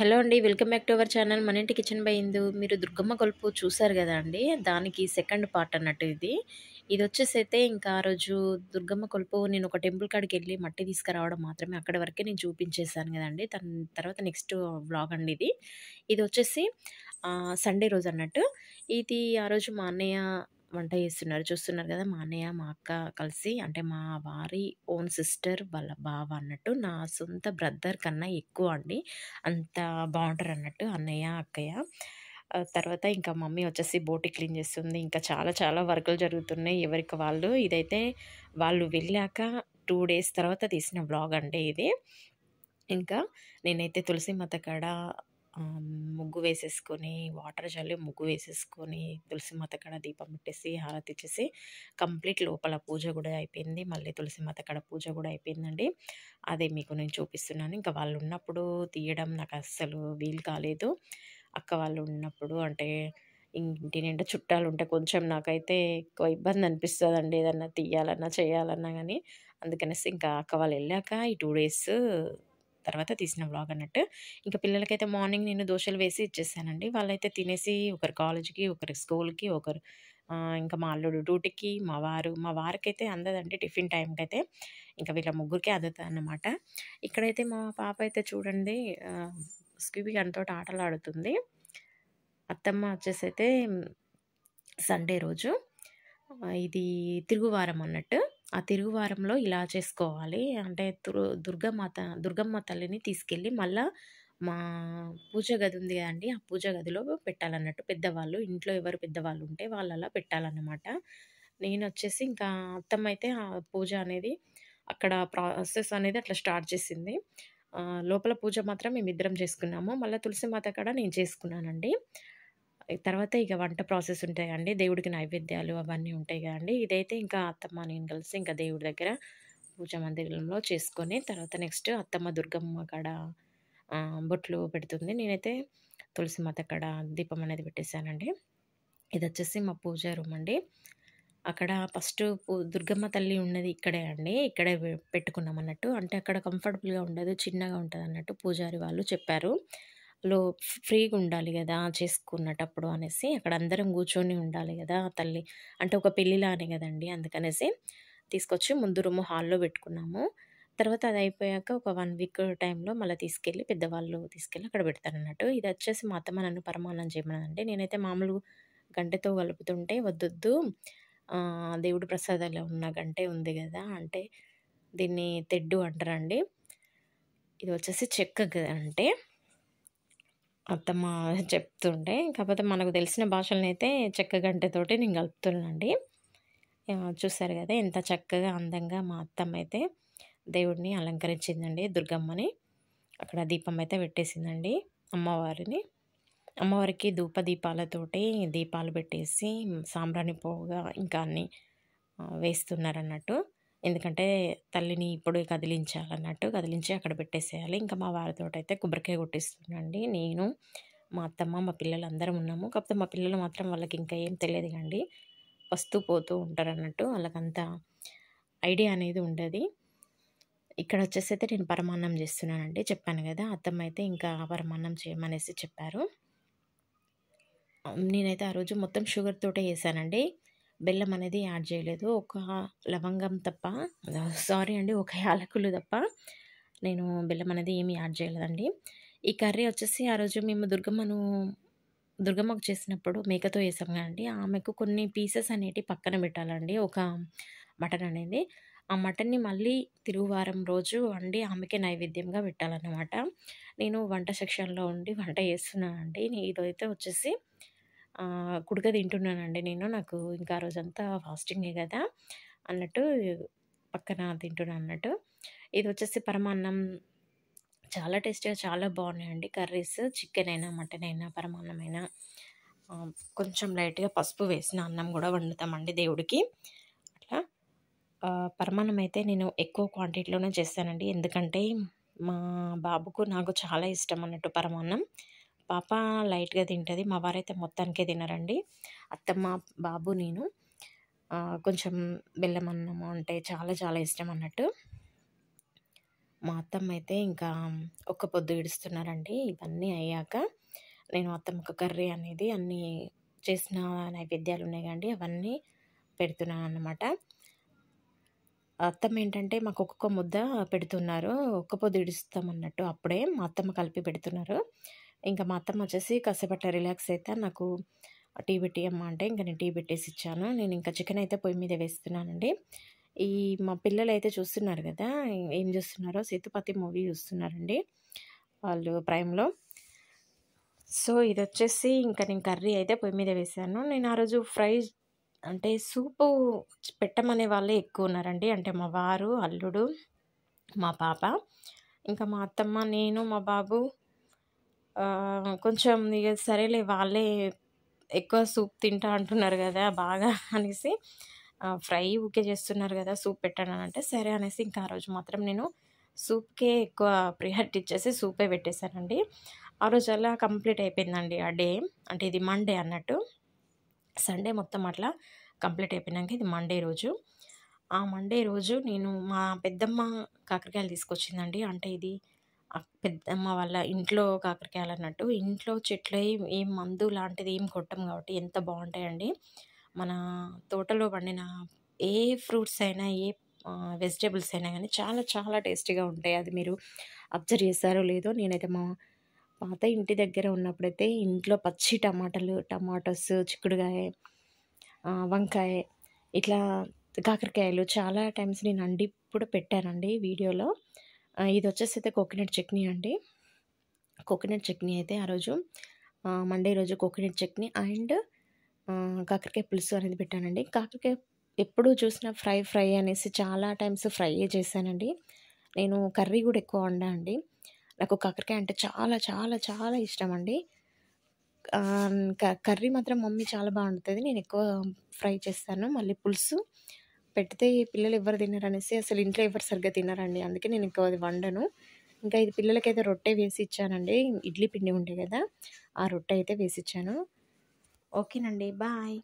hello అండి welcome back to our channel మన ఇంటి కిచెన్ బై ఇందు మీరు దుర్గమ్మ గొలుపు చూసారు కదా అండి దానికి సెకండ్ పార్ట్ అన్నట్టు ఇది ఇది వచ్చేసి అయితే ఇంకా ఆ రోజు దుర్గమ్మ కొలుపు నేను ఒక టెంపుల్ కాడికి వెళ్ళి మట్టి తీసుకురావడం మాత్రమే అక్కడ వరకే నేను చూపించేశాను కదండి దాని తర్వాత నెక్స్ట్ వ్లాగ్ అండి ఇది ఇది వచ్చేసి సండే రోజు అన్నట్టు ఇది ఆ రోజు మా అన్నయ్య వంట చేస్తున్నారు చూస్తున్నారు కదా మా అన్నయ్య మా అక్క కలిసి అంటే మా వారి ఓన్ సిస్టర్ వాళ్ళ బావ అన్నట్టు నా సొంత బ్రదర్ కన్నా ఎక్కువ అండి అంత బాగుంటారు అన్నట్టు అన్నయ్య అక్కయ్య తర్వాత ఇంకా మమ్మీ వచ్చేసి బోటి క్లీన్ చేస్తుంది ఇంకా చాలా చాలా వర్కులు జరుగుతున్నాయి ఎవరికి వాళ్ళు ఇదైతే వాళ్ళు వెళ్ళాక టూ డేస్ తర్వాత తీసిన బ్లాగ్ అంటే ఇది ఇంకా నేనైతే తులసి మత కాడ ముగ్గు వేసేసుకొని వాటర్ చల్లి ముగ్గు వేసేసుకొని తులసి మాత కాడ దీపం పెట్టేసి హారతి ఇచ్చేసి కంప్లీట్ లోపల పూజ కూడా అయిపోయింది మళ్ళీ తులసి మాత కాడ పూజ కూడా అయిపోయిందండి అదే మీకు నేను చూపిస్తున్నాను ఇంకా వాళ్ళు ఉన్నప్పుడు తీయడం నాకు అస్సలు వీలు కాలేదు అక్క వాళ్ళు ఉన్నప్పుడు అంటే ఇంటి నిండా చుట్టాలు ఉంటే కొంచెం నాకైతే ఎక్కువ ఇబ్బంది అనిపిస్తుంది అండి ఏదన్నా తీయాలన్నా చేయాలన్నా కానీ అందుకనేసి ఇంకా అక్క వాళ్ళు వెళ్ళాక ఈ టూ డేస్ తర్వాత తీసిన బ్లాగ్ అన్నట్టు ఇంకా పిల్లలకైతే మార్నింగ్ నేను దోశలు వేసి ఇచ్చేసానండి వాళ్ళైతే తినేసి ఒకరు కాలేజీకి ఒకరు స్కూల్కి ఒకరు ఇంకా మా అల్లుడు డ్యూటీకి మా వారు మా వారికైతే అందదండి టిఫిన్ టైంకి అయితే ఇంకా వీళ్ళ ముగ్గురికి అన్నమాట ఇక్కడైతే మా పాప అయితే చూడండి స్క్యూబీ గన్తో ఆటలు ఆడుతుంది అత్తమ్మ వచ్చేసి అయితే సండే రోజు ఇది తిరుగువారం అన్నట్టు ఆ తిరుగువారంలో ఇలా చేసుకోవాలి అంటే దుర్ దుర్గమాత దుర్గమ్మ తల్లిని తీసుకెళ్ళి మళ్ళీ మా పూజ గది ఉంది కదండి ఆ పూజ గదిలో పెట్టాలన్నట్టు పెద్దవాళ్ళు ఇంట్లో ఎవరు పెద్దవాళ్ళు ఉంటే వాళ్ళు అలా పెట్టాలన్నమాట నేను వచ్చేసి ఇంకా అత్తమ్మ అయితే ఆ పూజ అనేది అక్కడ ప్రాసెస్ అనేది అట్లా స్టార్ట్ చేసింది లోపల పూజ మాత్రం మేమిద్దరం చేసుకున్నాము మళ్ళీ తులసి మాత కూడా నేను చేసుకున్నానండి తర్వాత ఇక వంట ప్రాసెస్ ఉంటాయి అండి దేవుడికి నైవేద్యాలు అవన్నీ ఉంటాయి కదండి ఇదైతే ఇంకా అత్తమ్మ నేను కలిసి ఇంకా దేవుడి దగ్గర పూజా మందిరంలో చేసుకొని తర్వాత నెక్స్ట్ అత్తమ్మ దుర్గమ్మ కాడ బొట్లు పెడుతుంది నేనైతే తులసి మాత కాడ దీపం అనేది పెట్టేశానండి ఇది వచ్చేసి మా పూజ రూమ్ అండి అక్కడ ఫస్ట్ దుర్గమ్మ తల్లి ఉన్నది ఇక్కడే అండి ఇక్కడే పెట్టుకున్నాం అన్నట్టు అంటే అక్కడ కంఫర్టబుల్గా ఉండదు చిన్నగా ఉంటుంది అన్నట్టు పూజారి వాళ్ళు చెప్పారు లో ఫ్రీగా ఉండాలి కదా చేసుకున్నటప్పుడు అనేసి అక్కడ అందరం కూర్చొని ఉండాలి కదా తల్లి అంటే ఒక పెళ్ళిలానే కదండి అందుకనేసి తీసుకొచ్చి ముందు రూము హాల్లో పెట్టుకున్నాము తర్వాత అది అయిపోయాక ఒక వన్ వీక్ టైంలో మళ్ళీ తీసుకెళ్ళి పెద్దవాళ్ళు తీసుకెళ్ళి అక్కడ పెడతారన్నట్టు ఇది వచ్చేసి మా అత్తమ్మ నన్ను పరమానం చేయమనంటే నేనైతే మామూలు గంటతో కలుపుతుంటే వద్దొద్దు దేవుడు ప్రసాదాలు ఉన్న గంటే ఉంది కదా అంటే దీన్ని తెడ్డు అంటారండి ఇది వచ్చేసి చెక్క అంటే అత్తమ్మ చెప్తుండే కాకపోతే మనకు తెలిసిన భాషలనైతే చెక్క గంటతోటి నేను కలుపుతున్నానండి చూసారు కదా ఎంత చక్కగా అందంగా మా అత్తమ్మ అయితే దేవుడిని అలంకరించిందండి దుర్గమ్మని అక్కడ దీపం అయితే పెట్టేసిందండి అమ్మవారిని అమ్మవారికి ధూప దీపాలతోటి దీపాలు పెట్టేసి సాంబ్రాణి పోగా ఇంకా అన్నీ వేస్తున్నారన్నట్టు ఎందుకంటే తల్లిని ఇప్పుడు కదిలించాలన్నట్టు కదిలించి అక్కడ పెట్టేసేయాలి ఇంకా మా వారితో అయితే కొబ్బరికాయ కొట్టిస్తున్నాండి నేను మా అత్తమ్మ మా పిల్లలు అందరం ఉన్నాము కాకపోతే మా పిల్లలు మాత్రం వాళ్ళకి ఇంకా ఏం తెలియదు కండి వస్తూ పోతూ ఉంటారు అన్నట్టు వాళ్ళకంత ఐడియా అనేది ఉండదు ఇక్కడ వచ్చేసి అయితే నేను పరమాన్నం చేస్తున్నానండి చెప్పాను కదా అత్తమ్మ అయితే ఇంకా పరమాన్నం చేయమనేసి చెప్పారు నేనైతే ఆ రోజు మొత్తం షుగర్ తోటే వేసానండి బెల్లం అనేది యాడ్ చేయలేదు ఒక లవంగం తప్ప సారీ అండి ఒక యాలకులు తప్ప నేను బెల్లం అనేది ఏమి యాడ్ చేయలేదండి ఈ కర్రీ వచ్చేసి ఆ రోజు మేము దుర్గమ్మను దుర్గమ్మకు చేసినప్పుడు మేకతో వేసాం కదండి ఆమెకు కొన్ని పీసెస్ అనేటివి పక్కన పెట్టాలండి ఒక మటన్ అనేది ఆ మటన్ని మళ్ళీ తిరుగువారం రోజు వండి ఆమెకి నైవేద్యంగా పెట్టాలన్నమాట నేను వంట సెక్షన్లో ఉండి వంట చేస్తున్నానండి ఇదైతే వచ్చేసి కుడుక తింటున్నానండి నేను నాకు ఇంకా రోజంతా ఫాస్టింగే కదా అన్నట్టు పక్కన తింటున్నాను అన్నట్టు ఇది వచ్చేసి పరమాన్నం చాలా టేస్టీగా చాలా బాగున్నాయండి కర్రీస్ చికెన్ అయినా మటన్ అయినా పరమాన్నమైనా కొంచెం లైట్గా పసుపు వేసిన అన్నం కూడా వండుతామండి దేవుడికి అట్లా పరమాన్నం అయితే నేను ఎక్కువ క్వాంటిటీలోనే చేస్తానండి ఎందుకంటే మా బాబుకు నాకు చాలా ఇష్టం అన్నట్టు పరమాన్నం పాప లైట్గా తింటుంది మా వారైతే మొత్తానికే తినరండి అత్తమ్మ బాబు నేను కొంచెం బెల్లం అన్నము అంటే చాలా చాలా ఇష్టం అన్నట్టు మా అత్తమ్మ అయితే ఇంకా ఒక్క పొద్దు విడుస్తున్నారండి ఇవన్నీ అయ్యాక నేను అత్తమ్మకు కర్రీ అనేది అన్నీ చేసిన నైవేద్యాలు ఉన్నాయి కానీ అవన్నీ పెడుతున్నాను అన్నమాట అత్తమ్మ ఏంటంటే మాకు ఒక్కొక్క ముద్ద పెడుతున్నారు ఒక్క పొద్దు విడుస్తామన్నట్టు అప్పుడే మా అత్తమ్మ కలిపి పెడుతున్నారు ఇంకా మా అత్తమ్మ వచ్చేసి కాసేపట్ల రిలాక్స్ అయితే నాకు టీ పెట్టి అమ్మ అంటే ఇంకా నేను టీ పెట్టేసి ఇచ్చాను నేను ఇంకా చికెన్ అయితే పొయ్యి మీద వేస్తున్నానండి ఈ మా పిల్లలు అయితే చూస్తున్నారు కదా ఏం చూస్తున్నారో సేతుపతి మూవీ చూస్తున్నారండి వాళ్ళు ప్రైమ్లో సో ఇది వచ్చేసి ఇంకా నేను కర్రీ అయితే పొయ్యి మీద వేసాను నేను ఆ రోజు ఫ్రై అంటే సూపు పెట్టమనే వాళ్ళే ఎక్కువ ఉన్నారండి అంటే మా వారు అల్లుడు మా పాప ఇంకా మా అత్తమ్మ నేను మా బాబు కొంచెం ఇక సరేలే వాళ్ళే ఎక్కువ సూప్ తింటా అంటున్నారు కదా బాగా అనేసి ఫ్రై ఊకే చేస్తున్నారు కదా సూప్ పెట్టాను అంటే సరే అనేసి ఇంకా ఆ రోజు మాత్రం నేను సూప్కే ఎక్కువ ప్రియారిటీ ఇచ్చేసి సూపే పెట్టేశానండి ఆ రోజు అలా కంప్లీట్ అయిపోయిందండి ఆ డే అంటే ఇది మండే అన్నట్టు సండే మొత్తం అట్లా కంప్లీట్ అయిపోయినాక ఇది మండే రోజు ఆ మండే రోజు నేను మా పెద్దమ్మ కాకరకాయలు తీసుకొచ్చిందండి అంటే ఇది పెద్దమ్మ వాళ్ళ ఇంట్లో కాకరకాయలు అన్నట్టు ఇంట్లో చెట్లు ఏం మందు లాంటిది ఏం కొట్టం కాబట్టి ఎంత బాగుంటాయండి మన తోటలో పండిన ఏ ఫ్రూట్స్ అయినా ఏ వెజిటేబుల్స్ అయినా కానీ చాలా చాలా టేస్టీగా ఉంటాయి అది మీరు అబ్జర్వ్ చేశారో లేదో నేనైతే మా పాత ఇంటి దగ్గర ఉన్నప్పుడైతే ఇంట్లో పచ్చి టమాటాలు టమాటోస్ చిక్కుడుకాయ వంకాయ ఇట్లా కాకరకాయలు చాలా టైమ్స్ నేను అండి కూడా పెట్టానండి వీడియోలో ఇది వచ్చేసి అయితే కోకోనట్ చట్నీ అండి కోకోనట్ చట్నీ అయితే ఆ రోజు మండే రోజు కోకోనట్ చట్నీ అండ్ కాకరకాయ పులుసు అనేది పెట్టానండి కాకరకాయ ఎప్పుడు చూసినా ఫ్రై ఫ్రై అనేసి చాలా టైమ్స్ ఫ్రై చేశానండి నేను కర్రీ కూడా ఎక్కువ వండా అండి నాకు కాకరకాయ అంటే చాలా చాలా చాలా ఇష్టం అండి కర్రీ మాత్రం మమ్మీ చాలా బాగుంటుంది నేను ఎక్కువ ఫ్రై చేస్తాను మళ్ళీ పులుసు పెడితే ఈ పిల్లలు ఎవరు తినరు అనేసి అసలు ఇంట్లో ఎవరు సరిగ్గా తినరండి అందుకే నేను ఇంకా అది వండను ఇంకా ఇది పిల్లలకైతే రొట్టె వేసి ఇచ్చానండి ఇడ్లీ పిండి ఉండే కదా ఆ రొట్టె అయితే వేసి ఇచ్చాను ఓకేనండి బాయ్